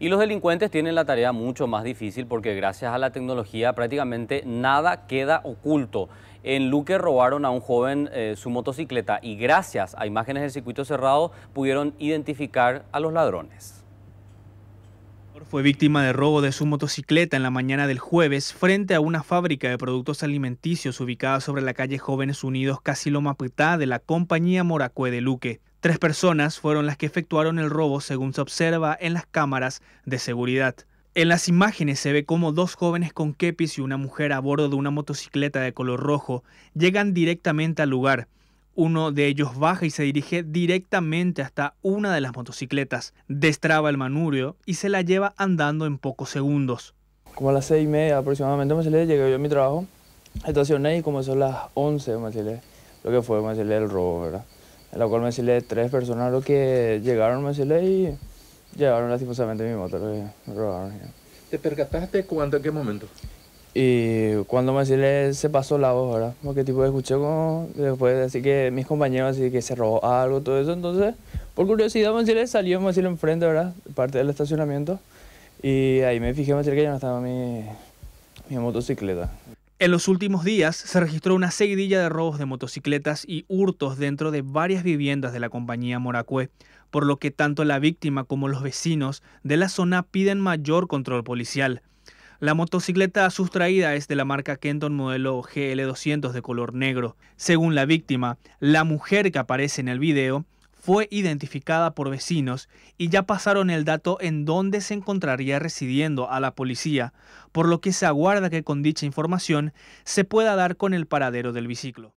Y los delincuentes tienen la tarea mucho más difícil porque gracias a la tecnología prácticamente nada queda oculto. En Luque robaron a un joven eh, su motocicleta y gracias a imágenes del circuito cerrado pudieron identificar a los ladrones. Fue víctima de robo de su motocicleta en la mañana del jueves frente a una fábrica de productos alimenticios ubicada sobre la calle Jóvenes Unidos Casi Loma de la compañía Moracue de Luque. Tres personas fueron las que efectuaron el robo según se observa en las cámaras de seguridad. En las imágenes se ve como dos jóvenes con kepis y una mujer a bordo de una motocicleta de color rojo llegan directamente al lugar uno de ellos baja y se dirige directamente hasta una de las motocicletas, destraba el manubrio y se la lleva andando en pocos segundos. Como a las seis y media aproximadamente, me llegué yo a mi trabajo, estacioné y como son las once, me salí, lo que fue, me salí el robo, ¿verdad? En la cual me salí tres personas lo que llegaron, me salí y llevaron lastimosamente mi moto, lo robaron. ¿Te percataste cuándo, en qué momento? Y cuando me se pasó la voz, ¿verdad? Porque tipo escuché como después, así que mis compañeros, así que se robó algo, todo eso. Entonces, por curiosidad, me salió, me enfrente, ¿verdad? Parte del estacionamiento. Y ahí me fijé, me que ya no estaba mi, mi motocicleta. En los últimos días se registró una seguidilla de robos de motocicletas y hurtos dentro de varias viviendas de la compañía Moracué, por lo que tanto la víctima como los vecinos de la zona piden mayor control policial. La motocicleta sustraída es de la marca Kenton modelo GL200 de color negro. Según la víctima, la mujer que aparece en el video fue identificada por vecinos y ya pasaron el dato en dónde se encontraría residiendo a la policía, por lo que se aguarda que con dicha información se pueda dar con el paradero del biciclo.